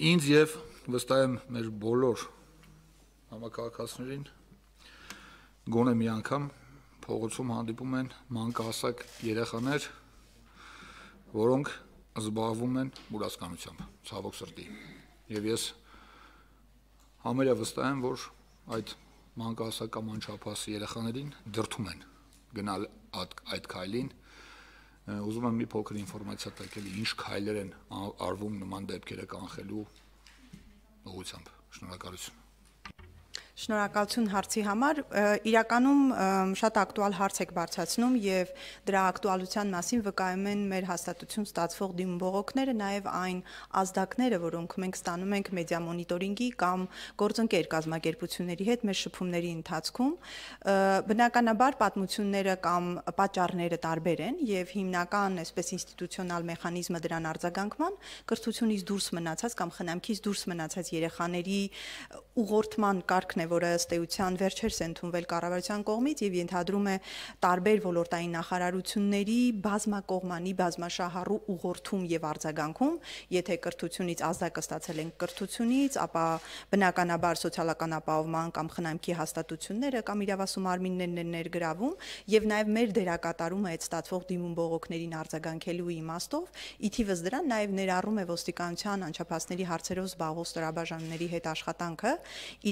Ինձ եւ վստահ եմ մեր բոլոր համակարգացներին գոնե մի անգամ փողոցում հանդիպում են մանկահասակ երեխաներ, որոնք զբաղվում են մուրացկանությամբ, ցավոք սրտի։ Եվ ես համարյա վստահ եմ, որ այդ մանկահասակ կամ անչափահաս երեխաներին դրթում են գնալ այդ, այդ քայլին ուզում եմ մի փոքր ինֆորմացիա տալ, ինչ քայլեր են արվում նման դեպքերը կանխելու ուղղությամբ։ Շնորհակալություն։ Շնորհակալություն հարցի համար։ Իրականում շատ ակտուալ հարց եք բարձրացնում եւ դրա ակտուալության մասին վկայում են մեր հաստատություն ստացվող դիմողոքները, նաեւ այն ազդակները, որոնք մենք ստանում ենք մեդիա մոնիտորինգի կամ գործընկեր կազմակերպությունների հետ մեր շփումների ընթացքում։ Բնականաբար պատմությունները կամ պատճառները տարբեր են եւ հիմնական, այսպես ինստիտուցիոնալ մեխանիզմը դրան արձագանքման կրթությունից դուրս մնացած կամ խնամքից դուրս մնացած երեխաների ուղղորդման կարգն է, որը ըստ էության վերջերս է ընդունվել կառավարության կողմից եւ ենթադրում է տարբեր ոլորտային նախարարությունների բազմակողմանի բազմաշահառու ուղղորդում եւ արձագանքում, եթե կրթությունից ազդակը ստացել են կրթությունից, ապա բնականաբար սոցիալական ապահովման կամ խնամքի հաստատությունները կամ իրավասում արմիններն են ներգրավում եւ նաեւ մեր դերակատարումը այդ ստացվող դիմում բողոքներին արձագանքելու իմաստով ի թիվս դրան նաեւ ներառում է ոստիկանության անչափահասների հարցերով զբաղվող ստորաբաժանումների հետ աշխատանքը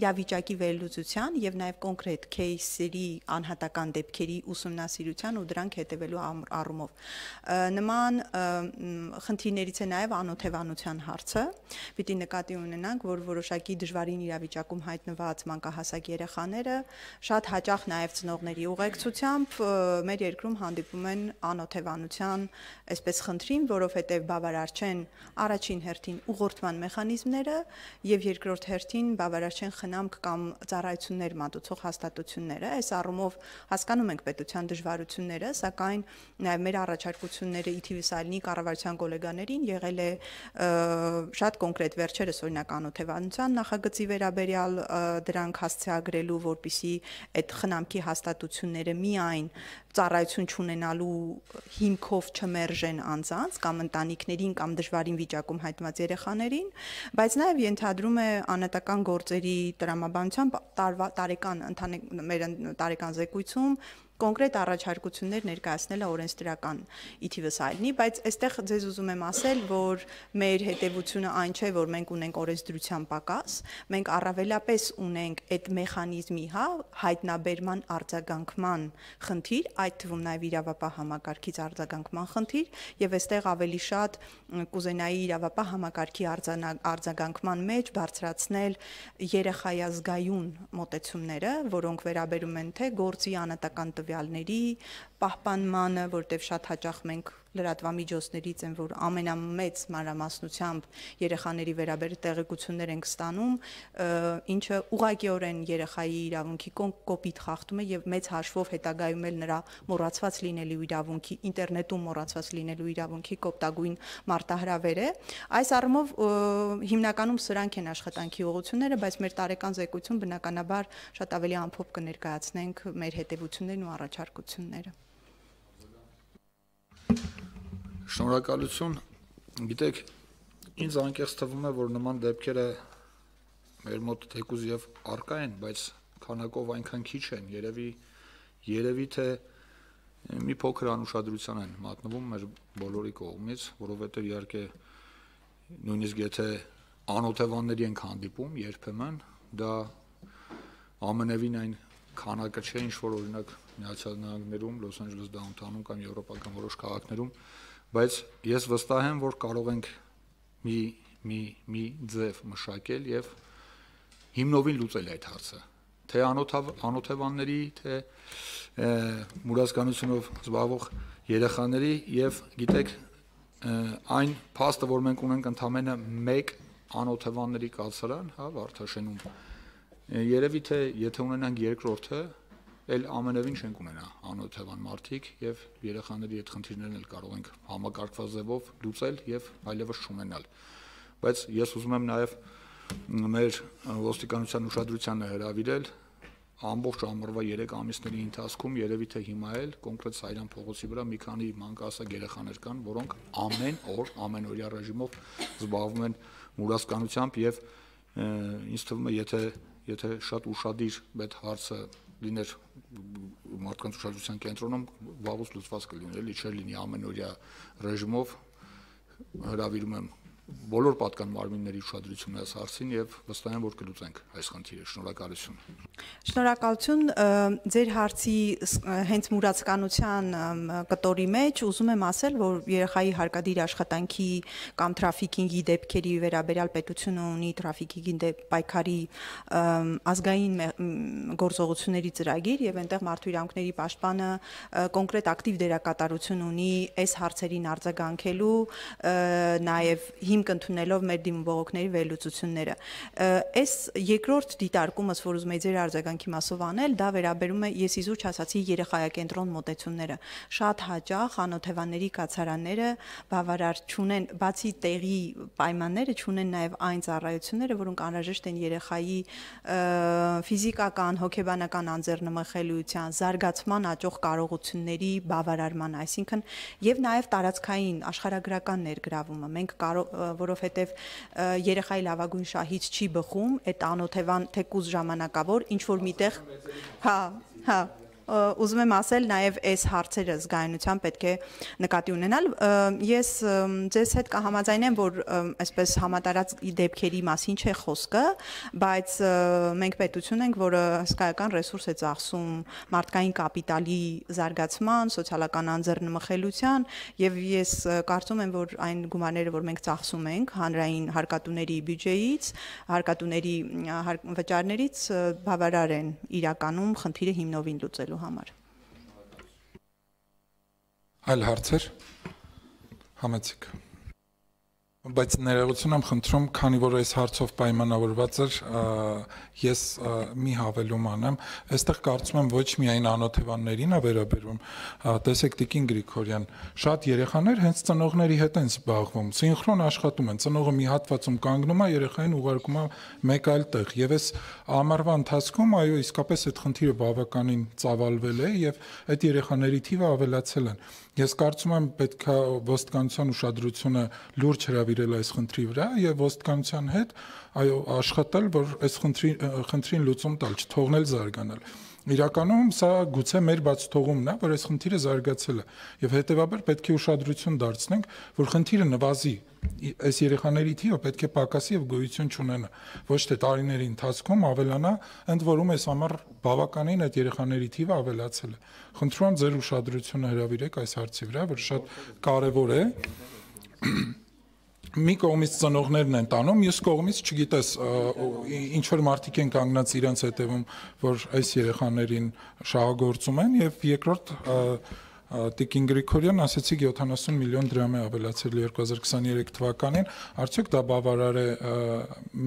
իրավիճակի վերլուծության եւ նաեւ կոնկրետ кейսերի անհատական դեպքերի ուսումնասիրության ու դրանք հետևելու առումով նման խնդիրներից է նաեւ անօթևանության հարցը պիտի նկատի ունենանք որ որոշակի դժվարին իրավիճակում հայտնված մանկահասակ երեխաները շատ հաճախ նաեւ ծնողների ուղեկցությամբ մեր երկրում հանդիպում են անօթևանության այսպես խնդրին որովհետեւ բավարար չեն առաջին հերթին ուղղորդման մեխանիզմները եւ երկրորդ հերթին բավարար չեն խնամք կամ ծառայություններ մատուցող հաստատությունները, այս առումով հասկանում ենք պետության դժվարությունները, սակայն նաև մեր առաջարկությունները իթիվիս այլնի կառավարության գոլեգաներին եղել է շատ կոնկրետ վերջերս օրինակ անօթևանության նախագծի վերաբերյալ դրանք հասցեագրելու, որբիսի այդ խնամքի հաստատությունները միայն ծառայություն չունենալու հիմքով չմերժեն անձանց կամ ընտանիքներին կամ դժվարին վիճակում հայտնված երեխաներին, բայց նաև ենթադրում է անհատական գործերի տրամաբանությամբ տարեկան ընտանիք մեր տարեկան զեկույցում կոնկրետ առաջարկություններ ներկայացնելը օրենսդրական իթիվս այլնի, բայց այստեղ ձեզ ուզում եմ ասել, որ մեր հետևությունը այն չէ, որ մենք ունենք օրենսդրության պակաս, մենք առավելապես ունենք այդ մեխանիզմի հա հայտնաբերման արձագանքման խնդիր, այդ թվում նաև իրավապահ համակարգից արձագանքման խնդիր եւ այստեղ ավելի շատ կուզենայի իրավապահ համակարգի արձագանքման մեջ բարձրացնել երեխայազգայուն մոտեցումները, որոնք վերաբերում են թե գործի անհատական տվյալ տվյալների պահպանմանը, որտեղ շատ հաճախ մենք լրատվամիջոցներից են, որ ամենամեծ մանրամասնությամբ երեխաների վերաբերյալ տեղեկություններ ենք ստանում, ինչը ուղղակիորեն երեխայի իրավունքի կոպիտ խախտում է եւ մեծ հաշվով հետագայում էլ նրա մոռացված լինելու իրավունքի ինտերնետում մոռացված լինելու իրավունքի կոպտագույն մարտահրավեր է։ Այս առումով հիմնականում սրանք են աշխատանքի ուղղությունները, բայց մեր տարեկան զեկույցում բնականաբար շատ ավելի ամփոփ կներկայացնենք մեր հետևություններն ու առաջարկությունները։ Շնորհակալություն։ Գիտեք, ինձ անկեղծ թվում է, որ նման դեպքերը մեր մոտ թեկուզ եւ արկա են, բայց քանակով այնքան քիչ են, երևի երևի թե մի փոքր անուշադրության են մատնվում մեր բոլորի կողմից, որովհետեւ իհարկե նույնիսկ եթե անօթևանների ենք հանդիպում երբեմն, դա ամենևին այն քանակը չէ, ինչ որ օրինակ Միացյալ Նահանգներում, Լոս Անջելես դաունթանում կամ եվրոպական որոշ քաղաքներում բայց ես վստահ եմ, որ կարող ենք մի մի մի ձև մշակել եւ հիմնովին լուծել այդ հարցը թե անոթավ անոթևանների թե մուրացկանությունով զբաղվող երեխաների եւ գիտեք այն փաստը որ մենք ունենք ընդամենը 1 անոթևանների կացարան հա վարդաշենում երևի թե եթե ունենանք երկրորդը էլ ամենևին չենք ունենա անօթևան մարդիկ եւ երեխաների այդ խնդիրներն էլ կարող ենք համակարգված ձևով լուծել եւ այլևս չունենալ բայց ես ուզում եմ նաեւ մեր ոստիկանության ուշադրությանը հրավիրել ամբողջ ամռվա 3 ամիսների ընթացքում երևի թե հիմա էլ կոնկրետ Սայրան փողոցի վրա մի քանի մանկասակ երեխաներ կան, որոնք ամեն օր ամենօրյա ռեժիմով զբաղվում են մուրացկանությամբ եւ ինձ թվում է եթե եթե շատ ուրախadir այդ հարցը լիներ մարդկանց ուշադրության կենտրոնում վաղուց լուծված կլիներ, էլի չէր լինի ամենօրյա ռեժիմով հրավիրում եմ բոլոր պատկան մարմինների ուշադրությունը այս հարցին եւ վստահ եմ որ կլուծենք այս խնդիրը շնորհակալություն Շնորհակալություն ձեր հարցի հենց մուրացկանության կտորի մեջ ուզում եմ ասել որ երեխայի հարկադիր աշխատանքի կամ տրաֆիկինգի դեպքերի վերաբերյալ պետությունը ունի տրաֆիկինգի պայքարի ազգային գործողությունների ծրագիր եւ այնտեղ մարդու իրավունքների պաշտպանը կոնկրետ ակտիվ դերակատարություն ունի այս հարցերին արձագանքելու նաեւ հիմ հիմք ընդունելով մեր դիմողոքների վերլուծությունները։ Այս երկրորդ դիտարկումս, որ ուզում եի ձեր արձագանքի մասով անել, դա վերաբերում է ես իզուր չասացի երեխայակենտրոն մոտեցումները։ Շատ հաճախ անօթևանների կացարանները բավարար չունեն, բացի տեղի պայմանները, չունեն նաև այն ծառայությունները, որոնք անհրաժեշտ են երեխայի ֆիզիկական, հոգեբանական անձեռնմխելիության, զարգացման աճող կարողությունների բավարարման, այսինքն եւ նաեւ տարածքային աշխարհագրական ներգրավումը։ Մենք կարող որովհետև երեխայի լավագույն շահից չի բխում այդ անօթևան թեկուզ ժամանակավոր ինչ որ միտեղ հա հա ուզում եմ ասել նաև այս հարցերը զգայունության պետք է նկատի ունենալ։ Ես ձեզ հետ կհամաձայնեմ, որ այսպես համատարած դեպքերի մասին չէ խոսքը, բայց մենք պետություն ենք, որը հսկայական ռեսուրս է ծախսում մարդկային կապիտալի զարգացման, սոցիալական անձեռնմխելիության եւ ես կարծում եմ, որ այն գումարները, որ մենք ծախսում ենք հանրային հարկատուների բյուջեից, հարկատուների վճարներից բավարար են իրականում խնդիրը հիմնովին լուծելու ստեղծելու համար։ Այլ հարցեր։ Համեցիկ բայց ներողություն եմ խնդրում, քանի որ այս հարցով պայմանավորված էր, ես մի հավելում անեմ, այստեղ կարծում եմ ոչ միայն անօթևաններին է վերաբերում, տեսեք Տիկին Գրիգորյան, շատ երեխաներ հենց ծնողների հետ են զբաղվում, սինխրոն աշխատում են, ծնողը մի հատվածում կանգնում է, երեխային ուղարկում է մեկ այլ տեղ, եւ այս ամառվա ընթացքում այո, իսկապես այդ խնդիրը բավականին ծավալվել է եւ այդ երեխաների թիվը ավելացել են։ Ես կարծում եմ պետքա ոստկանության ուշադրությունը լուրջ հրավիրել այս խնդրի վրա եւ ոստկանության հետ այո աշխատել, որ այս խնդրի խնդրին լուծում տալ, չթողնել զարգանալ։ Իրականում սա գուցե մեր բաց թողումն է, որ այս խնդիրը զարգացել է եւ հետեւաբար պետք է ուշադրություն դարձնենք, որ խնդիրը նվազի այս երեխաների թիվը պետք է պակասի եւ գոյություն չունենա ոչ թե տարիների ընթացքում ավելանա ընդ որում այս համար բավականին այդ երեխաների թիվը ավելացել է խնդրում ձեր ուշադրությունը հրավիրեք այս հարցի վրա որ շատ կարեւոր է մի կողմից ծնողներն են տանում, մյուս կողմից չգիտես ինչ որ մարդիկ են կանգնած իրենց հետևում, որ այս երեխաներին շահագործում են եւ երկրորդ և, Տիկին Գրիգորյան ասացի 70 միլիոն դրամ է ավելացել 2023 թվականին, արդյոք դա բավարար է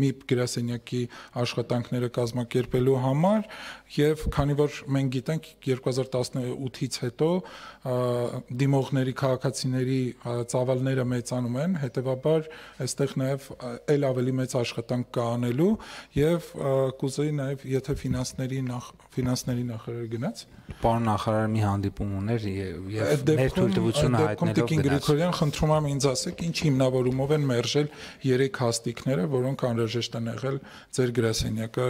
MIP գրասենյակի աշխատանքները կազմակերպելու համար եւ քանի որ մենք գիտենք 2018-ից հետո դիմողների քաղաքացիների ծավալները մեծանում են, հետեւաբար այստեղ նաեւ ել ավելի մեծ աշխատանք կա անելու եւ կուզեի նաեւ եթե ֆինանսների նախ ֆինանսների նախարարը գնաց Պարոն նախարարը մի հանդիպում ուներ եւ մեր թույլտվությունը հայտնելով Տիկին Գրիգորյան խնդրում եմ ինձ ասեք ինչ հիմնավորումով են մերժել երեք հաստիկները, որոնք անհրաժեշտ են եղել ձեր գրասենյակը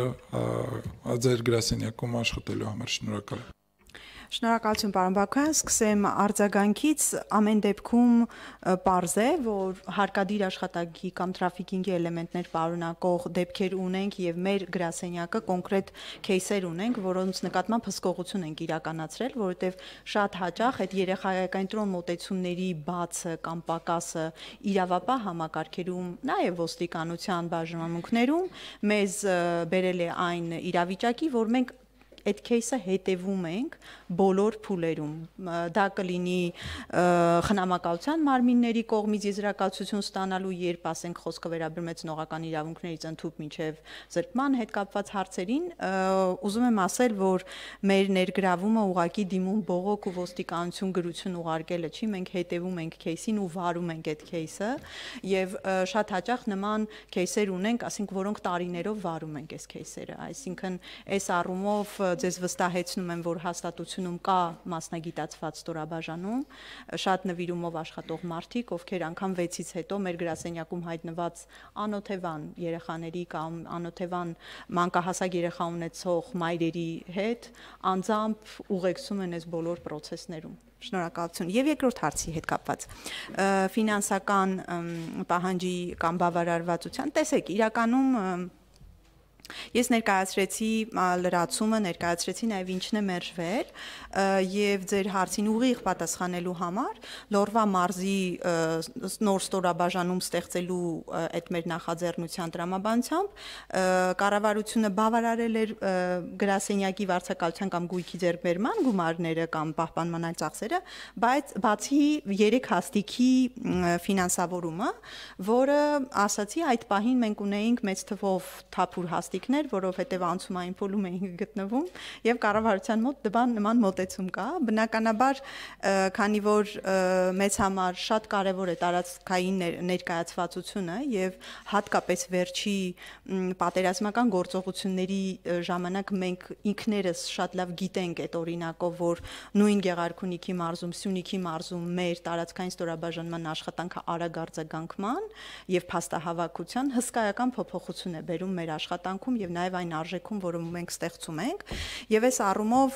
ձեր գրասենյակում աշխատելու համար։ Շնորհակալ եմ։ Շնորհակալություն պարոն Բաքյան, սկսեմ արձագանքից։ Ամեն դեպքում պարզ է, որ հարկադիր աշխատակի կամ տրաֆիկինգի էլեմենտներ պարունակող դեպքեր ունենք եւ մեր գրասենյակը կոնկրետ кейսեր ունենք, որոնց նկատմամբ հսկողություն ենք իրականացրել, որովհետեւ շատ հաճախ այդ երեխայական տրոն մոտեցումների բացը կամ պակասը իրավապահ համակարգերում, նաեւ ոստիկանության բաժանմունքներում մեզ բերել է այն իրավիճակի, որ մենք այդ кейսը հետևում ենք բոլոր փուլերում։ Դա կլինի խնամակալության մարմինների կողմից եզրակացություն ստանալու, երբ ասենք խոսքը վերաբերում է ցնողական իրավունքներից ընդհուպ մինչև զրկման հետ կապված հարցերին, ուզում եմ ասել, որ մեր ներգրավումը ուղակի դիմում բողոք ու ոստիկանություն գրություն ուղարկելը չի, մենք հետևում ենք кейսին ու վարում ենք այդ кейսը եւ շատ հաճախ նման кейսեր ունենք, ասենք, որոնք տարիներով վարում ենք այս кейսերը, այսինքն այս առումով ձեզ վստահեցնում եմ, որ հաստատությունում կա մասնագիտացված ստորաբաժանում, շատ նվիրումով աշխատող մարդիկ, ովքեր անգամ 6-ից հետո մեր գրասենյակում հայտնված անօթևան երեխաների կամ անօթևան մանկահասակ երեխա ունեցող մայրերի հետ անձամբ ուղեկցում են այս բոլոր process-ներում։ Շնորհակալություն։ Եվ երկրորդ հարցի հետ կապված ֆինանսական պահանջի կամ բավարարվածության տեսեք, իրականում Ես ներկայացրեցի լրացումը, ներկայացրեցի նաև ինչն է մեր վեր եւ ձեր հարցին ուղիղ պատասխանելու համար Լորվա մարզի նոր ստորաբաժանում ստեղծելու այդ մեր նախաձեռնության տրամաբանությամբ կառավարությունը բավարարել էր գրասենյակի վարձակալության կամ գույքի ձեռբերման գումարները կամ պահպանման այլ ծախսերը, բայց բացի 3 հաստիքի ֆինանսավորումը, որը ասացի այդ պահին մենք ունեինք մեծ թվով թափուր հաստ պլաստիկներ, որովհետև անցումային փուլում էին գտնվում եւ կառավարության մոտ դրան նման մոտեցում կա։ Բնականաբար, քանի որ մեզ համար շատ կարեւոր է տարածքային ներկայացվածությունը եւ հատկապես վերջի պատերազմական գործողությունների ժամանակ մենք ինքներս շատ լավ գիտենք այդ օրինակով, որ նույն Գեղարքունիքի մարզում, Սյունիքի մարզում մեր տարածքային ստորաբաժանման աշխատանքը արագ արձագանքման եւ փաստահավաքության հսկայական փոփոխություն է բերում մեր աշխատանք վիճակում եւ նաեւ այն արժեքում, որը մենք ստեղծում ենք։ Եվ այս առումով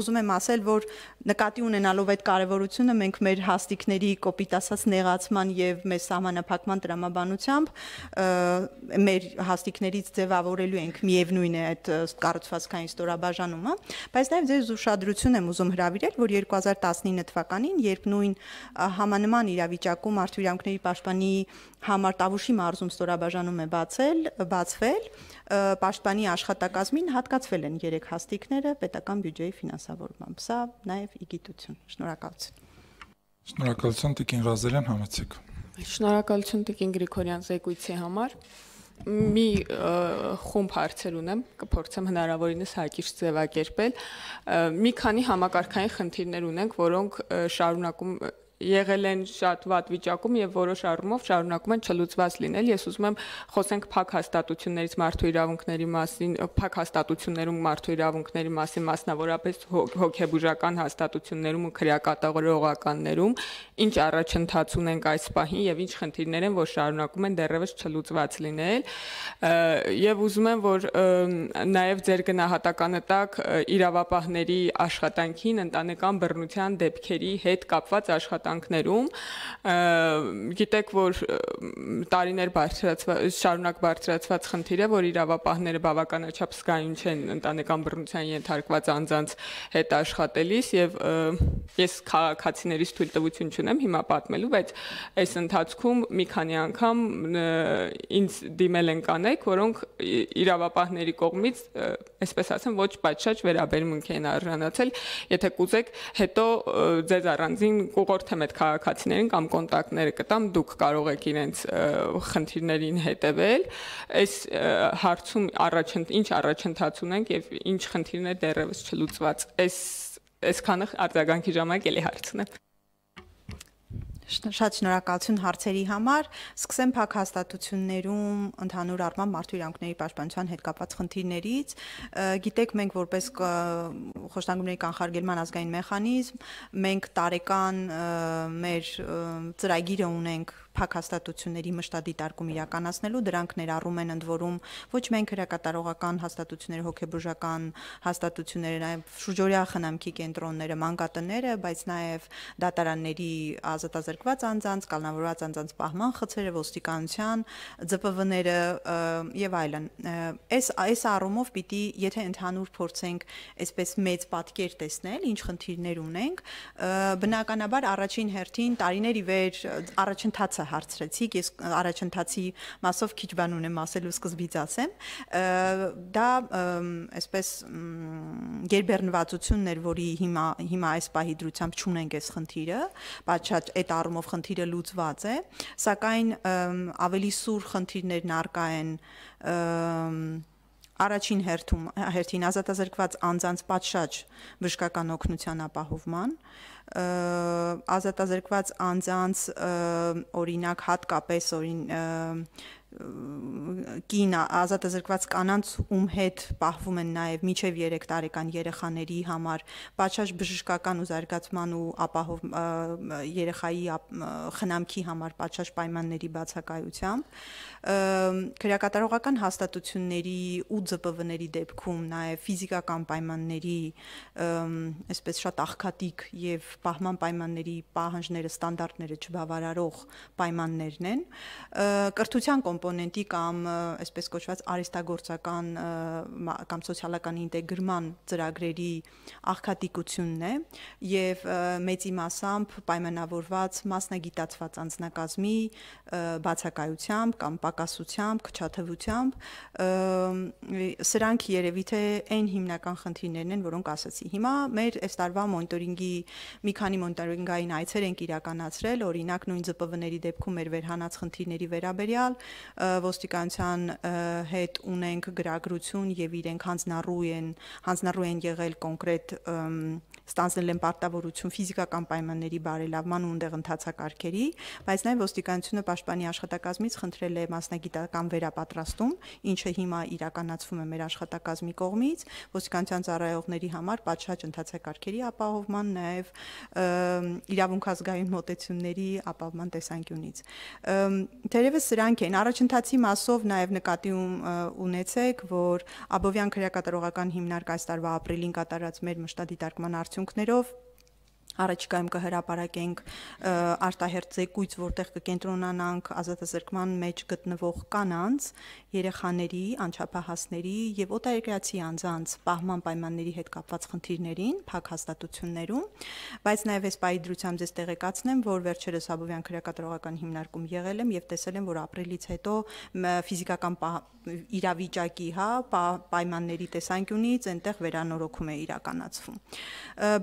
ուզում եմ ասել, որ Նկատի ունենալով այդ կարևորությունը մենք մեր հաստիկների կոպիտ ասած նեղացման եւ մեր սահմանափակման տրամաբանությամբ մեր հաստիկներից ձևավորելու ենք միևնույն է այդ կառուցվածքային ստորաբաժանումը, բայց նաեւ ձեզ ուշադրություն եմ ուզում հրավիրել, որ 2019 թվականին, երբ նույն համանման իրավիճակում արդյունքների պաշտպանի համար Տավուշի մարզում ստորաբաժանում է բացել, բացվել, պաշտպանի աշխատակազմին հատկացվել են 3 հաստիկները պետական բյուջեի ֆինանսավորմամբ։ Սա նաեւ նաև ի գիտություն։ Շնորհակալություն։ Շնորհակալություն Տիկին Ռազելյան համեցեք։ Շնորհակալություն Տիկին Գրիգորյան զեկույցի համար։ Մի խումբ հարցեր ունեմ, կփորձեմ հնարավորինս հակիրճ ձևակերպել։ Մի քանի համակարգային խնդիրներ ունենք, որոնք շարունակում եղել են շատ վատ վիճակում եւ որոշ առումով շարունակում են չլուծված լինել։ Ես ուզում եմ խոսենք փակ հաստատություններից մարդու իրավունքների մասին, փակ հաստատություններում մարդու իրավունքների մասին, մասնավորապես հոգեբուժական հաստատություններում ու քրեակատաղորողականներում ինչ առաջընթաց ունենք այս պահին եւ ինչ խնդիրներ են, որ շարունակում են դեռևս չլուծված լինել։ Եվ ուզում եմ, որ նաեւ ձեր գնահատականը տակ իրավապահների աշխատանքին, ընտանեկան բռնության դեպքերի հետ կապված աշխատանքին աշխատանքներում գիտեք որ տարիներ բարձրացված շարունակ բարձրացված խնդիր է որ իրավապահները բավականաչափ զգայուն չեն ընտանեկան բռնության ենթարկված անձանց հետ աշխատելիս եւ ես քաղաքացիներից թույլտվություն չունեմ հիմա պատմելու բայց այս ընթացքում մի քանի անգամ ինձ դիմել են կանայք որոնք իրավապահների կողմից այսպես ասեմ ոչ պատշաճ վերաբերմունք են արժանացել եթե կուզեք հետո ձեզ առանձին կուղորթեմ կգտամ այդ քաղաքացիներին կամ կոնտակտները կտամ, դուք կարող եք իրենց խնդիրներին հետևել։ Այս հարցում առաջ ինչ առաջընթաց ունենք եւ ինչ խնդիրներ դեռևս չլուծված։ Այս այսքանը արձագանքի ժամանակ էլի հարցն է։ Շատ շնորհակալություն հարցերի համար։ Սկսեմ փակ հաստատություններում ընդհանուր առմամբ մարդու իրավունքների պաշտպանության հետ կապված խնդիրներից։ Գիտեք, մենք որպես խոշտանգումների կանխարգելման ազգային մեխանիզմ, մենք տարեկան մեր ծրագիրը ունենք փակհաստատությունների մշտադիտ արկում իրականացնելու դրանք ներառում են ընդ որում ոչ միայն քրեակատարողական հաստատությունները, հոգեբուժական հաստատությունները, նաև շուրջօրյա խնամքի կենտրոնները, մանկատները, բայց նաև դատարանների ազատազրկված անձանց, կալնավորված անձանց պահման խցերը, ոստիկանության, ՁՊՎ-ները եւ այլն։ Այս այս առումով պիտի, եթե ընդհանուր փորձենք այսպես մեծ պատկեր տեսնել, ինչ խնդիրներ ունենք, բնականաբար առաջին հերթին տարիների վեր առաջընթացը հարցրեցիք, ես առաջընթացի մասով քիչ բան ունեմ ասելու սկզբից ասեմ։ Դա այսպես ģերբեռնվածություններ, որի հիմա հիմա այս պահի դրությամբ ճունենք այս խնդիրը, բայց շատ այդ առումով խնդիրը լուծված է, սակայն ավելի սուր խնդիրներն արկա են առաջին հերթում հերթին ազատազրկված անձանց պատշաճ բժշկական օգնության ապահովման, ազատազրկված անձանց օրինակ հատկապես օրին կին ազատազրկված կանանց ում հետ պահվում են նաև միջև 3 տարեկան երեխաների համար պատշաճ բժշկական ու զարգացման ու ապահով երեխայի խնամքի համար պատշաճ պայմանների բացակայությամբ քրեակատարողական հաստատությունների ու ՁՊՎ-ների դեպքում նաև ֆիզիկական պայմանների այսպես շատ աղքատիկ եւ պահման պայմանների պահանջները ստանդարտները չբավարարող պայմաններն են կրթության կոմ կոմպոնենտի կամ այսպես կոչված արիստագործական կամ սոցիալական ինտեգրման ծրագրերի աղքատիկությունն է եւ մեծի մասամբ պայմանավորված մասնագիտացված անձնակազմի բացակայությամբ կամ պակասությամբ, քչաթվությամբ սրանք երևի թե այն հիմնական խնդիրներն են, որոնք ասացի։ Հիմա մեր այս տարվա մոնիտորինգի մի քանի մոնիտորինգային այցեր ենք իրականացրել, օրինակ նույն ԶՊՎ-ների դեպքում մեր վերհանած խնդիրների վերաբերյալ ոստիկանության հետ ունենք գրագրություն եւ իրենք հանձնառու են հանձնառու են եղել կոնկրետ ստանձնել են պարտավորություն ֆիզիկական պայմանների բարելավման ու ընդեղ ընթացակարգերի, բայց նաև ոստիկանությունը պաշտպանի աշխատակազմից խնդրել է մասնագիտական վերապատրաստում, ինչը հիմա իրականացվում է մեր աշխատակազմի կողմից, ոստիկանության ծառայողների համար պատշաճ ընթացակարգերի ապահովման, նաև իրավունքազգային մոտեցումների ապահովման տեսանկյունից։ Դերևս սրանք են առաջ Առաջընթացի մասով նաև նկատի ունեցեք, որ Աբովյան քրեակատարողական հիմնարկ այս տարվա ապրիլին կատարած մեր մշտադիտարկման արդյունքներով առաջիկայում կհրապարակենք արտահերտ զեկույց, որտեղ կկենտրոնանանք ազատազրկման մեջ գտնվող կանանց, երեխաների, անչափահասների եւ օտարերկրացի անձանց պահման պայմանների հետ կապված խնդիրներին փակ հաստատություններում, բայց նաեւ այս պայի դրությամբ ձեզ տեղեկացնեմ, որ վերջերս Աբովյան քրեակատարողական հիմնարկում եղել եմ եւ տեսել եմ, որ ապրիլից հետո ֆիզիկական իրավիճակի, հա, պայմանների տեսանկյունից այնտեղ վերանորոգում է իրականացվում։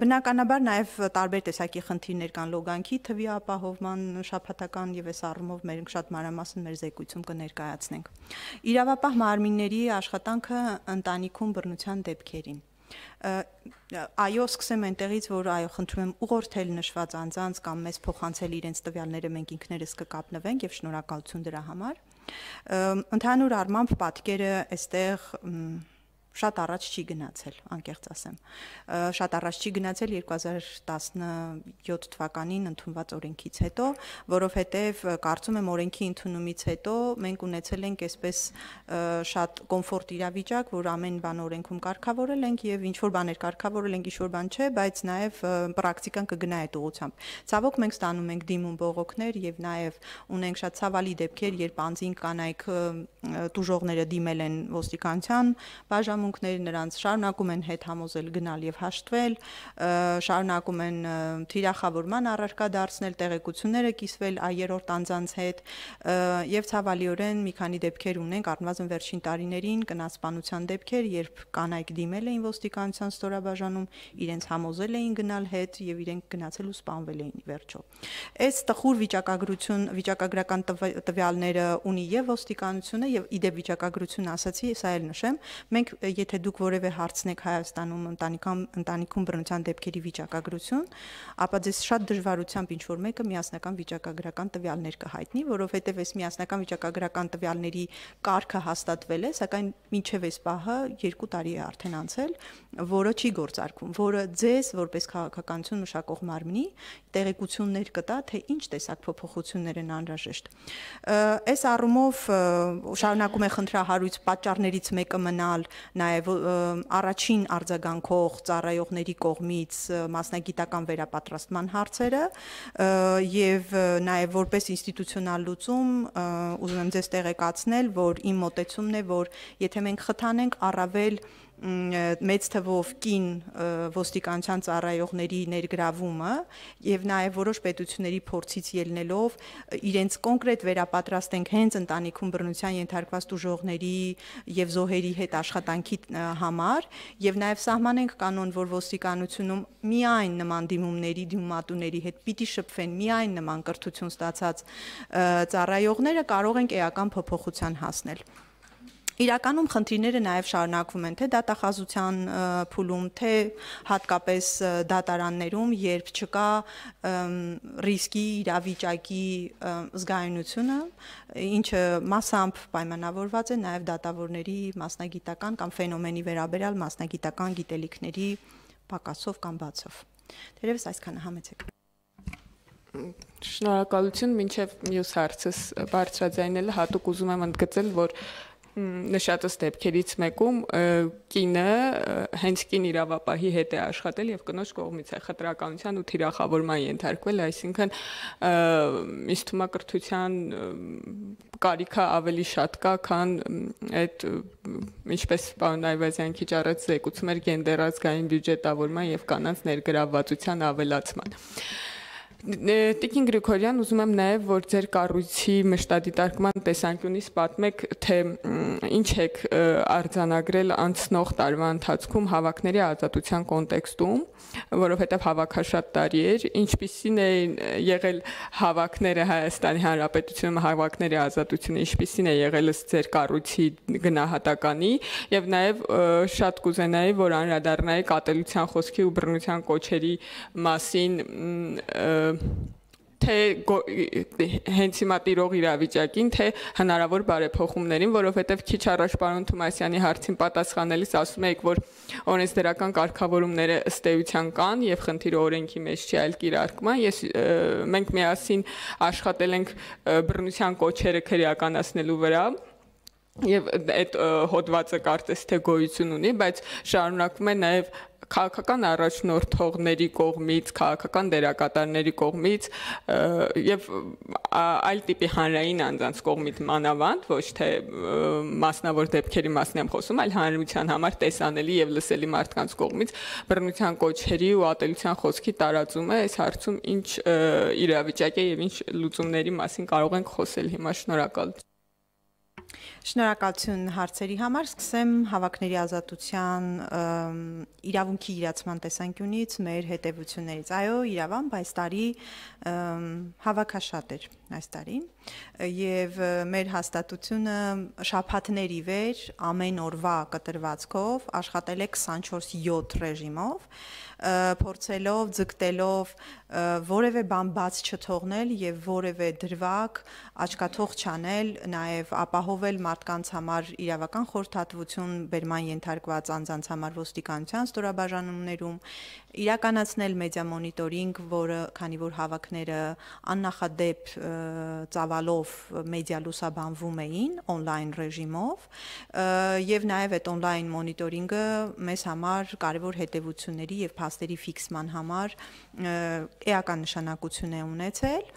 Բնականաբար նաև տարբեր տեսակի խնդիրներ կան լոգանքի թվի ապահովման շփաթական եւ այս առումով մենք շատ մանրամասն մեր զեկույցում կներկայացնենք։ Իրավապահ մարմինների աշխատանքը ընտանիքում բռնության դեպքերին այո սկսեմ այնտեղից որ այո խնդրում եմ ուղղորդել նշված անձանց կամ մեզ փոխանցել իրենց տվյալները մենք ինքներս կկապնվենք եւ շնորհակալություն դրա համար ընդհանուր առմամբ պատկերը այստեղ շատ առաջ չի գնացել, անկեղծ ասեմ։ Շատ առաջ չի գնացել 2017 թվականին ընդունված օրենքից հետո, որովհետև կարծում եմ օրենքի ընդունումից հետո մենք ունեցել ենք այսպես շատ կոմֆորտ իրավիճակ, որ ամեն բան օրենքում կարգավորել ենք եւ ինչ որ բաներ կարգավորել ենք, ինչ որ բան չէ, բայց նաեւ պրակտիկան կգնա այդ ուղությամբ։ Ցավոք մենք ստանում ենք դիմում բողոքներ եւ նաեւ ունենք շատ ցավալի դեպքեր, երբ անձին կանայք դուժողները դիմել են ոստիկանության բաժանում իրավունքները նրանց շարունակում են հետ համոզել գնալ եւ հաշտվել, շարունակում են թիրախավորման առարկա դարձնել տեղեկությունները կիսվել այ երրորդ անձանց հետ եւ ցավալիորեն մի քանի դեպքեր ունենք առնվազն վերջին տարիներին կնասպանության դեպքեր, երբ կանայք դիմել էին ոստիկանության ստորաբաժանում, իրենց համոզել էին գնալ հետ եւ իրենք գնացել ու սպանվել էին վերջո։ Այս տխուր վիճակագրություն վիճակագրական տվյալները ունի եւ ոստիկանությունը եւ իդեպ վիճակագրություն ասացի, սա էլ նշեմ, մենք եթե դուք որևէ հարցնեք Հայաստանում ընտանիքան ընտանիքում բռնության դեպքերի վիճակագրություն, ապա ձեզ շատ դժվարությամբ ինչ որ մեկը միասնական վիճակագրական տվյալներ կհայտնի, որովհետև այս միասնական վիճակագրական տվյալների կարգը հաստատվել է, սակայն մինչև այս պահը 2 տարի է արդեն անցել, որը չի գործարկվում, որը ձեզ որպես քաղաքականություն մշակող մարմնի տեղեկություններ կտա, թե ինչ տեսակ փոփոխություններ են անհրաժեշտ։ Այս առումով շարունակում է խնդրահարույց պատճառներից մեկը մնալ նաև առաջին արձագանքող ծառայողների կողմից մասնագիտական վերապատրաստման հարցերը եւ նաև որպես ինստիտուցիոնալ լուծում ուզում եմ ձեզ տեղեկացնել, որ իմ մտածումն է, որ եթե մենք խթանենք առավել մեծ թվով կին ոստիկանության ծառայողների ներգրավումը եւ նաեւ որոշ պետությունների փորձից ելնելով իրենց կոնկրետ վերապատրաստ ենք հենց ընտանիքում բռնության ենթարկված դժողների եւ զոհերի հետ աշխատանքի համար եւ նաեւ սահման ենք կանոն, որ ոստիկանությունում միայն նման դիմումների դիմատուների հետ պիտի շփվեն միայն նման կրթություն ստացած ծառայողները կարող են էական փոփոխության հասնել։ Իրականում խնդիրները նաև շարունակվում են թե դատախազության փուլում, թե հատկապես դատարաններում, երբ չկա ռիսկի իրավիճակի զգայունությունը, ինչը massամբ պայմանավորված է նաև դատավորների մասնագիտական կամ ֆենոմենի վերաբերյալ մասնագիտական գիտելիքների պակասով կամ բացով։ Տերևս այսքանը համեցեք։ Շնորհակալություն, մինչև մյուս հարցս բարձրաձայնելը հատուկ ուզում եմ ընդգծել, որ նշածս դեպքերից մեկում կինը հենց կին իրավապահի հետ է աշխատել եւ կնոջ կողմից է խտրականության ու թիրախավորման ենթարկվել, այսինքն ինձ թվում է կրթության կարիքը ավելի շատ կա, քան այդ ինչպես պարոն Այվազյան քիչ առաջ զեկուցում էր գենդերազգային բյուջետավորման եւ կանանց ներգրավվածության ավելացման։ Ա, Տիկին Գրիգորյան, ուզում եմ նաև, որ ձեր կառույցի մշտադիտարկման տեսանկյունից պատմեք, թե ինչ եք արձանագրել անցնող տարվա ընթացքում հավաքների ազատության կոնտեքստում որովհետև հավաքաշատ տարի էր, ինչպիսին էին եղել հավաքները Հայաստանի Հանրապետությունում, հավաքների ազատությունը, ինչպիսին է եղել ըստ ձեր կառույցի գնահատականի, եւ նաեւ շատ կուզենայի, որ անդրադառնայի կատելության խոսքի ու բռնության կոչերի մասին թե հենց հիմա տիրող իրավիճակին, թե հնարավոր բարեփոխումներին, որովհետև քիչ առաջ պարոն Թումասյանի հարցին պատասխանելիս ասում եք, որ օրենսդրական կարգավորումները ըստ էության կան եւ խնդիրը օրենքի մեջ չի, այլ կիրարկման։ Ես մենք միասին աշխատել ենք բռնության կոչերը քրեականացնելու վրա եւ այդ հոդվածը կարծես թե գոյություն ունի, բայց շարունակում է նաեւ քաղաքական առաջնորդողների կողմից, քաղաքական դերակատարների կողմից եւ այլ տիպի հանրային անձանց կողմից մանավանդ ոչ թե մասնավոր դեպքերի մասին եմ խոսում, այլ հանրության համար տեսանելի եւ լսելի մարդկանց կողմից բռնության կոչերի ու ատելության խոսքի տարածումը այս հարցում ինչ իրավիճակ է եւ ինչ լուծումների մասին կարող ենք խոսել հիմա շնորհակալություն Շնորհակալություն հարցերի համար սկսեմ հավաքների ազատության իրավունքի իրացման տեսանկյունից մեր հետևություններից։ Այո, իրավան, բայց տարի հավաքաշատ էր այս տարին եւ մեր հաստատությունը շաբաթների վեր ամեն օրվա կտրվածքով աշխատել է 24/7 ռեժիմով փորձելով, ձգտելով որևէ բան բաց չթողնել եւ որևէ դրվակ աչքաթող չանել, նաեւ ապահովել մարդկանց համար իրավական խորհրդատվություն բերման ենթարկված անձանց համար ոստիկանության ստորաբաժանումներում իրականացնել մեդիա մոնիտորինգ, որը քանի որ հավաքները աննախադեպ ծավալով մեդիա լուսաբանվում էին on-line ռեժիմով եւ նաեւ այդ on-line մոնիտորինգը մեզ համար կարեւոր հետեւությունների եւ հաստերի ֆիքսման համար էական նշանակություն է ունեցել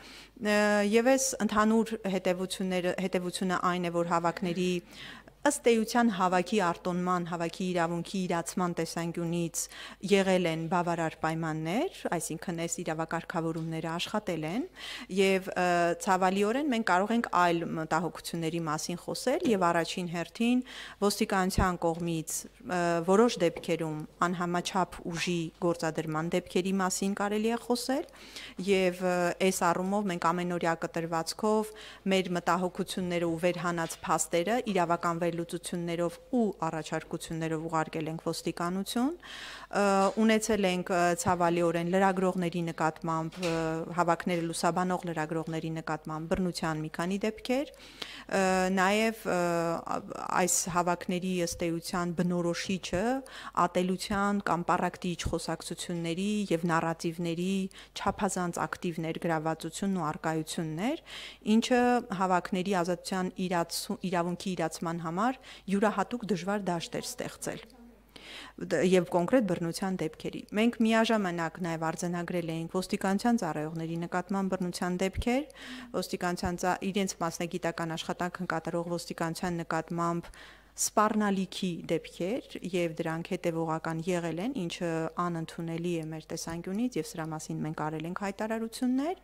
եւ այս ընդհանուր հետեւությունները հետեւությունը այն է որ հավաքների ըստ էության հավաքի արտոնման, հավաքի իրավունքի իրացման տեսանկյունից եղել են բավարար պայմաններ, այսինքն այս իրավակարգավորումները աշխատել են եւ ցավալիորեն մենք կարող ենք այլ մտահոգությունների մասին խոսել եւ առաջին հերթին ոստիկանության կողմից որոշ դեպքերում անհամաչափ ուժի գործադրման դեպքերի մասին կարելի է խոսել եւ այս առումով մենք ամենօրյա կտրվածքով մեր մտահոգությունները ու վերհանած փաստերը իրավական վեր վերլուծություններով ու առաջարկություններով ուղարկել ենք ոստիկանություն, ունեցել ենք ցավալիորեն լրագրողների նկատմամբ հավաքները լուսաբանող լրագրողների նկատմամբ բռնության մի քանի դեպքեր, նաև այս հավաքների ըստ էության բնորոշիչը ատելության կամ պարակտիչ խոսակցությունների եւ նարատիվների չափազանց ակտիվ ներգրավվածությունն ու արկայությունն էր, ինչը հավաքների ազատության իրաց, իրավունքի իրացման համար համար յուրահատուկ դժվար դաշտեր ստեղծել եւ կոնկրետ բռնության դեպքերի։ Մենք միաժամանակ նաեւ արձանագրել էինք ոստիկանության ծառայողների նկատմամբ բռնության դեպքեր, ոստիկանության իրենց մասնագիտական աշխատանքն կատարող ոստիկանության նկատմամբ սպառնալիքի դեպքեր եւ դրանք հետեւողական եղել են, ինչը անընդունելի է մեր տեսանկյունից եւ սրա մասին մենք արել ենք հայտարարություններ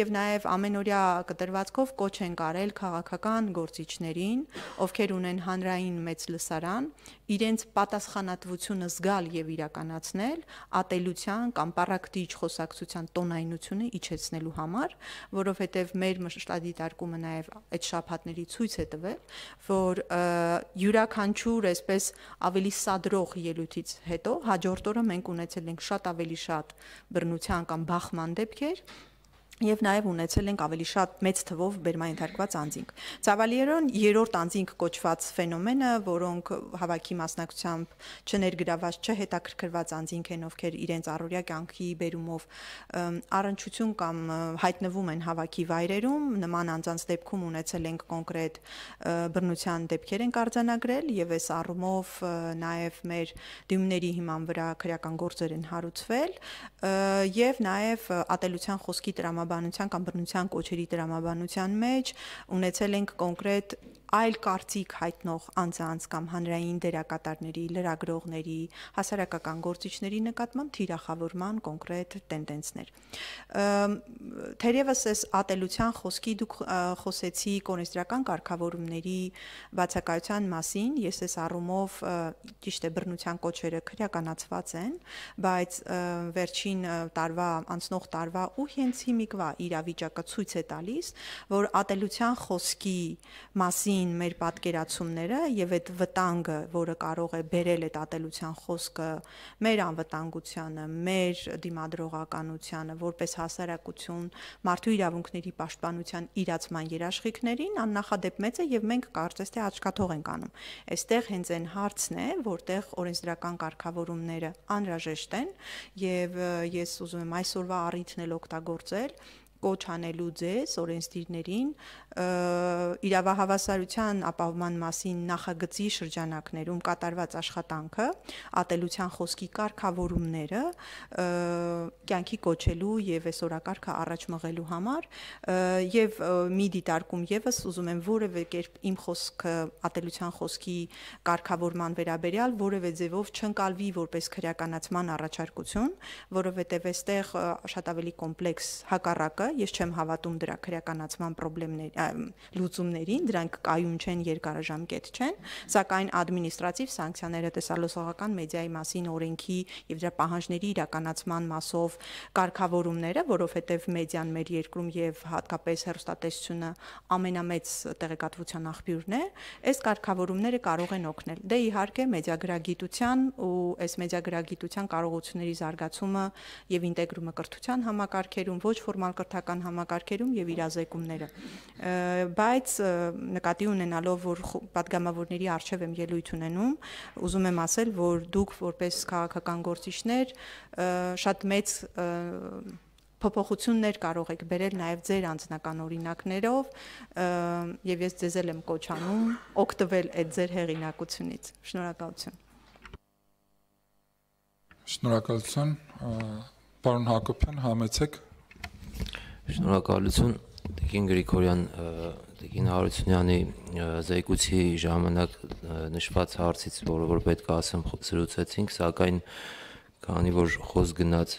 եւ նաեւ ամենօրյա կտրվածքով կոչ են կարել քաղաքական գործիչներին, ովքեր ունեն հանրային մեծ լսարան իրենց պատասխանատվությունը զգալ եւ իրականացնել ատելության կամ պարակտիչ խոսակցության տոնայնությունը իջեցնելու համար, որովհետեւ մեր մշտադիտարկումը նաեւ այդ շաբաթների ցույց է տվել, որ յուրաքանչյուր այսպես ավելի սադրող ելույթից հետո հաջորդ օրը մենք ունեցել ենք շատ ավելի շատ բռնության կամ բախման դեպքեր, եւ նաեւ ունեցել ենք ավելի շատ մեծ թվով բերման ենթարկված անձինք։ Ցավալիերոն երրորդ անձինք կոչված ֆենոմենը, որոնք հավաքի մասնակցությամբ չներգրաված, չհետաքրքրված անձինք են, ովքեր իրենց առօրյա կյանքի բերումով առնչություն կամ հայտնվում են հավաքի վայրերում, նման անձանց դեպքում ունեցել ենք կոնկրետ բռնության դեպքեր ենք արձանագրել եւ այս առումով նաեւ մեր դիմումների հիման վրա քրեական գործեր են հարուցվել եւ նաեւ ատելության խոսքի տրամա տրամաբանության կամ բռնության կոչերի տրամաբանության մեջ ունեցել ենք կոնկրետ այլ կարծիք հայտնող անձանց կամ հանրային դերակատարների, լրագրողների, հասարակական գործիչների նկատմամբ թիրախավորման կոնկրետ տենդենսներ։ Թերևս այս ատելության խոսքի դուք խոսեցիք օրենսդրական կարգավորումների բացակայության մասին, ես այս առումով ճիշտ է բռնության կոչերը քրեականացված են, բայց վերջին տարվա անցնող տարվա ու հենց հիմիկ երկվա իրավիճակը ցույց է տալիս, որ ատելության խոսքի մասին մեր պատկերացումները եւ այդ վտանգը, որը կարող է բերել այդ ատելության խոսքը մեր անվտանգությանը, մեր դիմադրողականությանը, որպես հասարակություն մարդու իրավունքների պաշտպանության իրացման երաշխիքներին աննախադեպ մեծ է եւ մենք կարծես թե աչքաթող ենք անում։ Այստեղ հենց այն հարցն է, որտեղ օրենսդրական կարգավորումները անհրաժեշտ են եւ ես ուզում եմ այսօրվա առիթն էլ օգտագործել, կոչ անելու ձեզ օրենսդիրներին իրավահավասարության ապահովման մասին նախագծի շրջանակներում կատարված աշխատանքը, ատելության խոսքի կարգավորումները կյանքի կոչելու եւ այսօրակարգը առաջ մղելու համար եւ մի դիտարկում եւս ուզում եմ որևէ կերպ իմ խոսքը ատելության խոսքի կարգավորման վերաբերյալ որևէ ձևով չընկալվի որպես քրեականացման առաջարկություն, որովհետեւ այստեղ շատ ավելի կոմպլեքս հակառակը վաղը ես չեմ հավատում դրա քրեականացման խնդիրներ լուծումներին, դրանք կայուն չեն, երկարաժամկետ չեն, սակայն ադմինիստրատիվ սանկցիաները տեսալոսողական մեդիայի մասին օրենքի եւ դրա պահանջների իրականացման մասով կարգավորումները, որովհետեւ մեդիան մեր երկրում եւ հատկապես հերոստատեսությունը ամենամեծ տեղեկատվության աղբյուրն է, այս կարգավորումները կարող են օգնել։ Դե իհարկե մեդիագրագիտության ու այս մեդիագրագիտության կարողությունների զարգացումը եւ ինտեգրումը կրթության համակարգերում ոչ ֆորմալ կրթ շրջանառթական համակարգերում եւ իրազեկումները։ Բայց նկատի ունենալով, որ падգամավորների արժեվ եմ ելույթ ունենում, ուզում եմ ասել, որ դուք որպես քաղաքական գործիչներ շատ մեծ փոփոխություններ կարող եք բերել նաև ձեր անձնական օրինակներով եւ ես ձեզ եմ կոչանում օգտվել այդ ձեր հեղինակությունից շնորհակալություն Շնորհակալություն պարոն Հակոբյան համեցեք Շնորհակալություն Տիկին Գրիգորյան Տիկին Հարությունյանի զեկուցի ժամանակ նշված հարցից, որը որ պետք է ասեմ, զրուցեցինք, սակայն քանի որ խոս գնաց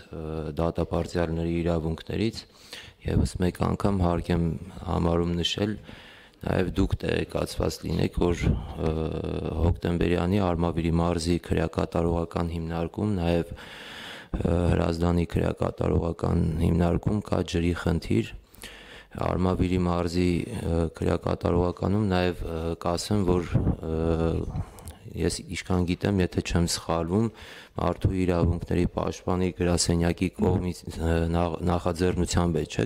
դատապարտյալների իրավունքներից, եւս մեկ անգամ հարկ եմ համարում նշել, նաև դուք տեղեկացված լինեք, որ հոկտեմբերյանի Արմավիրի մարզի քրեակատարողական հիմնարկում նաև և հրազդանի քրեակատարողական հիմնարկում կա ջրի խնդիր Արմավիրի մարզի քրեակատարողականում նաև կասեմ, որ ես ինչքան գիտեմ, եթե չեմ սխալվում, մարդու իրավունքների պաշտպանի գրասենյակի կողմից նախաձեռնությամբ է, չէ,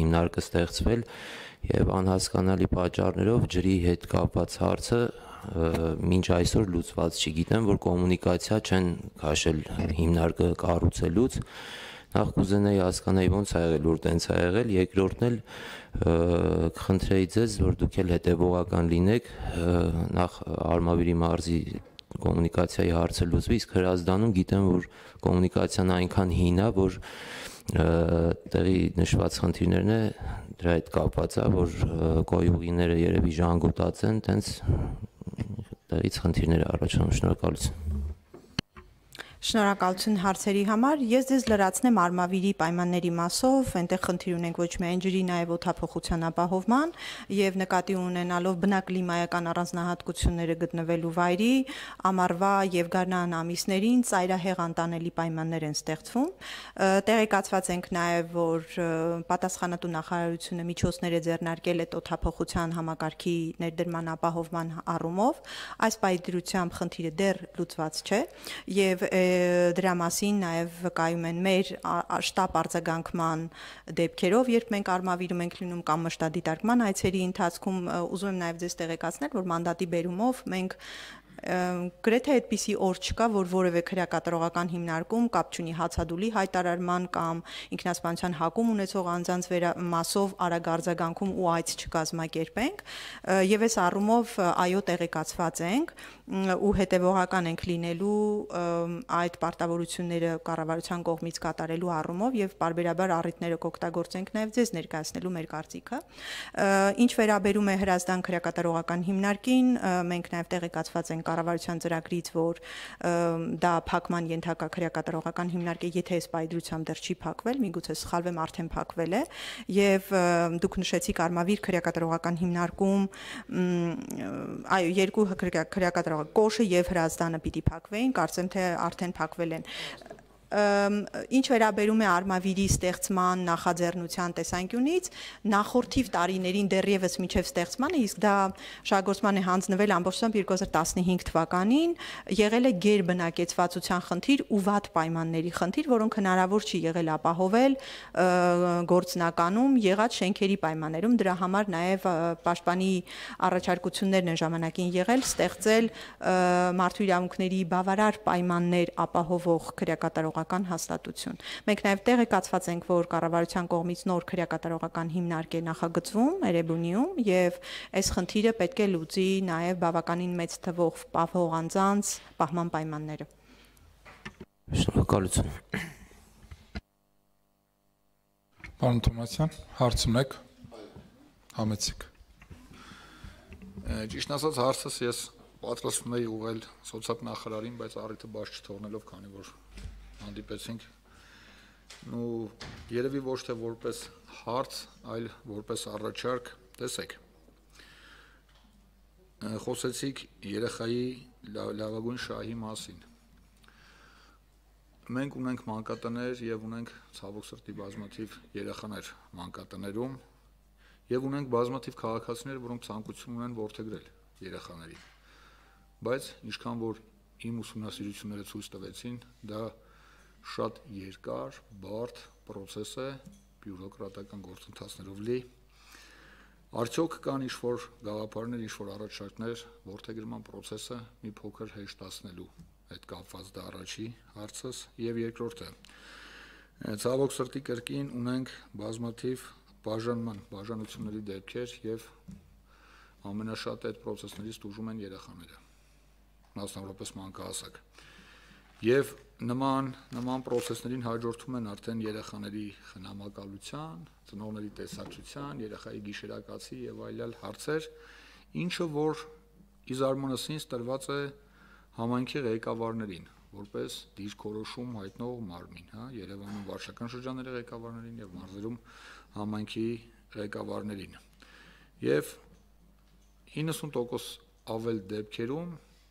հիմնարկը ստեղծվել եւ անհասկանալի պատճառներով ջրի հետ կապված հարցը մինչ այսօր լուծված չգիտեմ, որ կոմունիկացիա չեն քաշել հիմնարկը կառուցելուց նախ կուզենայի հասկանայի ոնց ա եղել, որ տենց ա եղել, երկրորդն էլ կխնդրեի ձեզ, որ դուք էլ հետևողական լինեք, նախ Արմավիրի մարզի կոմունիկացիայի հարցը լուծվի, իսկ Հրազդանում գիտեմ, որ կոմունիկացիան այնքան հին է, որ տեղի նշված խնդիրներն է դրա հետ կապված է որ գոյուղիները երևի ժանգոտած են տենց տեղից խնդիրներ առաջանում շնորհակալություն Շնորհակալություն հարցերի համար։ Ես ձեզ լրացնեմ Արմավիրի պայմանների մասով, այնտեղ խնդիր ունենք ոչ միայն ջրի, նաև օթափողության ապահովման եւ նկատի ունենալով բնակլիմայական առանձնահատկությունները գտնվելու վայրի, ամառվա եւ գարնան ամիսներին ծայրահեղ անտանելի պայմաններ են ստեղծվում։ Տեղեկացված ենք նաև, որ պատասխանատու նախարարությունը միջոցներ է ձեռնարկել այդ օթափողության համակարգի ներդրման ապահովման առումով։ Այս պայմանությամբ խնդիրը դեռ լուծված չէ եւ դրա մասին նաև վկայում են մեր շտապ արձագանքման դեպքերով, երբ մենք արմավիրում ենք լինում կամ մշտադիտարկման այցերի ընթացքում ուզում եմ նաև ձեզ տեղեկացնել, որ մանդատի բերումով մենք գրեթե այդպիսի օր չկա, որ որևէ քրեակատարողական հիմնարկում կապ չունի հացադուլի հայտարարման կամ ինքնասպանության հակում ունեցող անձանց վերա մասով արագարձագանքում ու այց չկազմակերպենք եւ այս առումով այո տեղեկացված ենք ու հետևողական ենք լինելու այդ պարտավորությունները կառավարության կողմից կատարելու առումով եւ բարբերաբար առիթները կօգտագործենք նաեւ ձեզ ներկայացնելու մեր կարծիքը ինչ վերաբերում է հրազդան քրեակատարողական հիմնարկին մենք նաեւ տեղեկացված ենք կառավարության ծրագրից, որ դա փակման ենթակա քրեակատարողական հիմնարկ է, եթե այս պայդրությամբ դեռ չի փակվել, միգուցե սխալվեմ, արդեն փակվել է, եւ դուք նշեցիք արմավիր քրեակատարողական հիմնարկում այո, երկու քրեակատարող կոշը եւ հրազդանը պիտի փակվեին, կարծեմ թե արդեն փակվել են ինչ վերաբերում է արմավիրի ստեղծման նախաձեռնության տեսանկյունից, նախորդիվ տարիներին դեռևս միջև ստեղծմանը, իսկ դա շահագործման է հանձնվել ամբողջությամբ 2015 թվականին, եղել է ģեր բնակեցվածության խնդիր ու վատ պայմանների խնդիր, որոնք հնարավոր չի եղել ապահովել գործնականում եղած շենքերի պայմաններում, դրա համար նաև պաշտպանի առաջարկություններն են ժամանակին եղել ստեղծել մարդու իրավունքների բավարար պայմաններ ապահովող քրեակատարող քրեակատարողական հաստատություն։ Մենք նաև տեղեկացված ենք, որ կառավարության կողմից նոր քրեակատարողական հիմնարկ է նախագծվում Էրեբունիում եւ այս խնդիրը պետք է լուծի նաև բավականին մեծ թվով պահող անձանց պահման պայմանները։ Շնորհակալություն։ Պարոն Թոմասյան, հարց ունեք։ Համեցեք։ Ճիշտ ասած հարցս ես պատրաստվում էի ուղղել սոցիալ նախարարին, բայց առիթը բաց չթողնելով, քանի որ հանդիպեցինք ու երևի ոչ թե որպես հարց, այլ որպես առաջարկ, տեսեք։ Խոսեցիք երեխայի լավ, լավագույն շահի մասին։ Մենք ունենք մանկատներ եւ ունենք ցավոք սրտի բազմաթիվ երեխաներ մանկատներում եւ ունենք բազմաթիվ քաղաքացիներ, որոնք ցանկություն ունեն ողջագրել երեխաներին։ Բայց ինչքան որ իմ ուսումնասիրությունները ցույց տվեցին, դա շատ երկար, բարդ process է, բյուրոկրատական գործընթացներով լի։ Արդյոք կան ինչ-որ գաղափարներ, ինչ-որ առաջարկներ որթեգրման process-ը մի փոքր հեշտացնելու այդ կապված դա առաջի հարցս եւ երկրորդը ցավոք սրտի կրկին ունենք բազմաթիվ բաժանման բաժանությունների դեպքեր եւ ամենաշատ այդ process-ներից դժում են երեխաները մասնավորապես մանկահասակ Եվ նման նման process-ներին հաջորդում են արդեն երեխաների խնամակալության, ծնողների տեսակցության, երեխայի գիշերակացի եւ այլալ հարցեր, ինչը որ ի զարմանսինս տրված է համայնքի ղեկավարներին որպես դիրքորոշում հայտնող մարմին, հա, Երևանում վարշական շրջանների ղեկավարներին եւ մարզերում համայնքի ղեկավարներին։ Եվ 90% ավել դեպքերում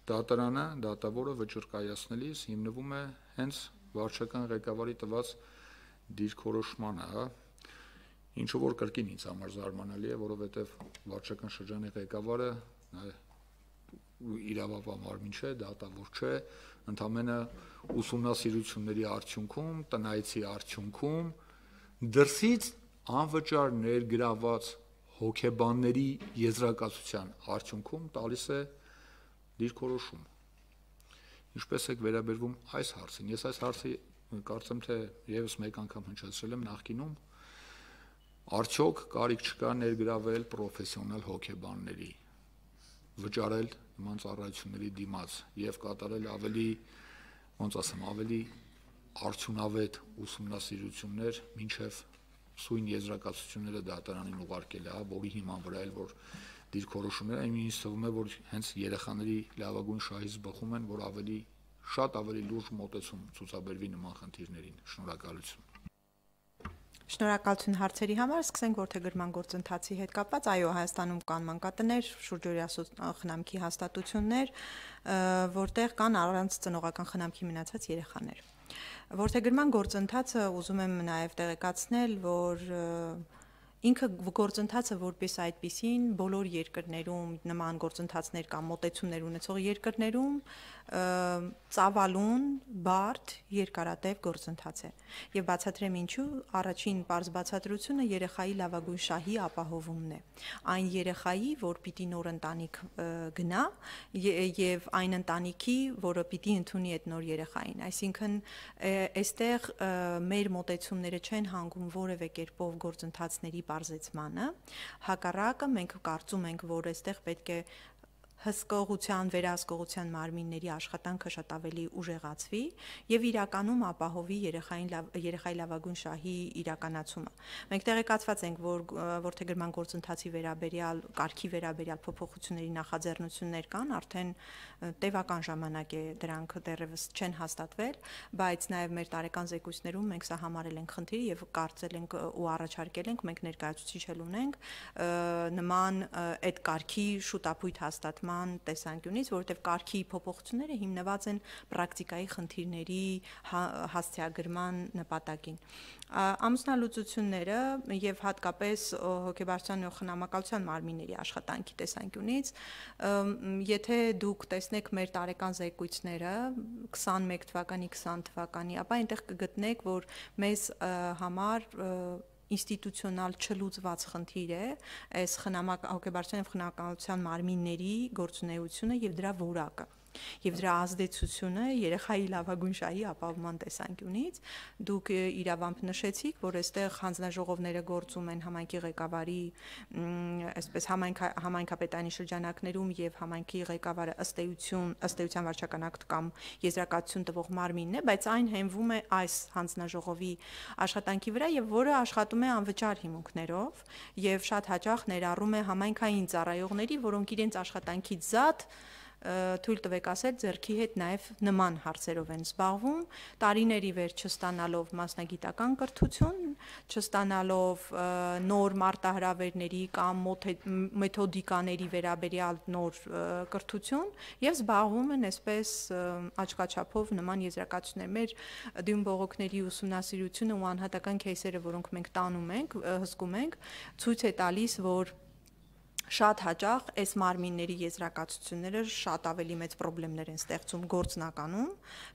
Դատարանը, դատավորը վճռկայացնելիս հիմնվում է հենց վարչական ղեկավարի տված դիրքորոշմանը, հա։ Ինչը որ կրկին ինձ համար զարմանալի է, որովհետև վարչական շրջանի ղեկավարը իրավապահ չէ, դատավոր չէ, ընդամենը ուսումնասիրությունների արդյունքում, տնայցի արդյունքում դրսից անվճար ներգրաված հոգեբանների եզրակացության արդյունքում տալիս է դիրքորոշում։ Ինչպես եք վերաբերվում այս հարցին։ Ես այս հարցը կարծեմ թե եւս մեկ անգամ հնչեցրել եմ նախկինում։ Արդյոք կարիք չկա ներգրավել պրոֆեսիոնալ հոկեբանների, վճարել նման ծառայությունների դիմաց եւ կատարել ավելի ոնց ասեմ, ավելի արդյունավետ ուսումնասիրություններ, ինչեւ սույն եզրակացությունները դատարանին ուղարկել է, հա, որի հիման վրա էլ որ դիրքորոշումները, այն ինձ թվում է, որ հենց երեխաների լավագույն շահից բխում են, որ ավելի շատ ավելի լուրջ մոտեցում ցուցաբերվի նման խնդիրներին։ Շնորհակալություն։ Շնորհակալություն հարցերի համար։ Սկսենք ողջերգրման գործընթացի հետ կապված։ Այո, Հայաստանում կան մանկատներ, շուրջօրյա խնամքի հաստատություններ, որտեղ կան առանց ծնողական խնամքի մնացած երեխաներ։ Ողջերգրման գործընթացը ուզում եմ նաև տեղեկացնել, որ և, Ինքը գործընթացը որպես այդպեսին բոլոր երկրներում նման գործընթացներ կամ մոտեցումներ ունեցող երկրներում ծավալուն, բարդ, երկարատև գործընթաց է։ Եվ բացատրեմ ինչու, առաջին པարզ բացատրությունը երեխայի լավագույն շահի ապահովումն է։ Այն երեխայի, որ պիտի նոր ընտանիք գնա եւ այն ընտանիքի, որը պիտի ընդունի այդ նոր երեխային։ Այսինքն այստեղ մեր մտածումները չեն հանգում որևէ կերպով գործընթացների པարզեցմանը։ Հակառակը մենք կարծում ենք, որ այստեղ պետք է հսկողության, վերահսկողության մարմինների աշխատանքը շատ ավելի ուժեղացվի եւ իրականում ապահովի երեխային լավ երեխայի լավագույն շահի իրականացումը։ Մենք տեղեկացված ենք, որ որթեգրման գործընթացի վերաբերյալ, կարգի վերաբերյալ փոփոխությունների նախաձեռնություններ կան, արդեն տևական ժամանակ է դրանք դեռևս չեն հաստատվել, բայց նաև մեր տարեկան զեկույցներում մենք սա համարել ենք խնդիր եւ կարծել ենք ու առաջարկել ենք մենք ներկայացուցիչ էլ ունենք նման այդ կարգի շուտապույտ հաստատման տեսանկյունից, որովհետեւ կարգի փոփոխությունները հիմնված են պրակտիկայի խնդիրների հա, հասցեագրման նպատակին։ Ամուսնալուծությունները եւ հատկապես հոգեբարձրության ու խնամակալության մարմինների աշխատանքի տեսանկյունից եթե դուք տեսնեք մեր տարեկան զեկույցները 21 թվականի 20 թվականի, ապա այնտեղ կգտնեք, որ մեզ համար ինստիտուցիոնալ չլուծված խնդիր է այս խնամակ հոգեբարձրության խնամակալության մարմինների գործունեությունը եւ դրա որակը։ Եվ դրա ազդեցությունը երեխայի լավագույն շահի ապահովման տեսանկյունից դուք իրավամբ նշեցիք, որ այստեղ հանձնաժողովները գործում են համայնքի ղեկավարի, այսպես համայնք համայնքապետանի շրջանակներում եւ համայնքի ղեկավարը ըստ էություն, ըստ էության վարչական ակտ կամ եզրակացություն տվող մարմինն է, բայց այն հենվում է այս հանձնաժողովի աշխատանքի վրա եւ որը աշխատում է անվճար հիմունքներով եւ շատ հաճախ ներառում է համայնքային ծառայողների, որոնք իրենց աշխատանքից զատ թույլ տվեք ասել ձերքի հետ նաև նման հարցերով են զբաղվում տարիների վեր չստանալով մասնագիտական կրթություն չստանալով նոր մարտահրավերների կամ մեթոդիկաների վերաբերյալ նոր կրթություն եւ զբաղվում են այսպես աչքաչափով նման եզրակացություններ մեր դյուն բողոքների ուսումնասիրությունը ու անհատական кейսերը որոնք մենք տանում ենք հսկում ենք ցույց է տալիս որ շատ հաճախ այս մարմինների եզրակացությունները շատ ավելի մեծ խնդիրներ են ստեղծում գործնականում,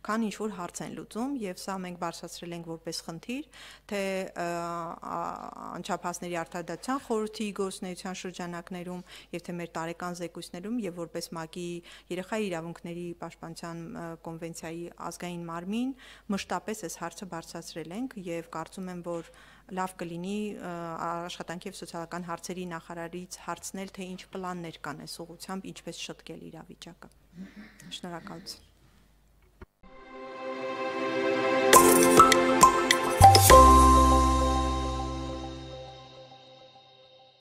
քան ինչ որ հարց են լուծում եւ սա մենք բարձրացրել ենք որպես խնդիր, թե անչափահասների արտադրության խորհրդի գործնեության շրջանակներում եւ թե մեր տարեկան զեկույցներում եւ որպես ՄԱԿ-ի երեխայի իրավունքների պաշտպանության կոնվենցիայի ազգային մարմին մշտապես այս հարցը բարձրացրել ենք եւ կարծում եմ որ լավ կլինի աշխատանքի եւ սոցիալական հարցերի նախարարից հարցնել, թե ինչ պլաններ կան այս ուղությամբ, ինչպես շտկել իրավիճակը։ Շնորհակալություն։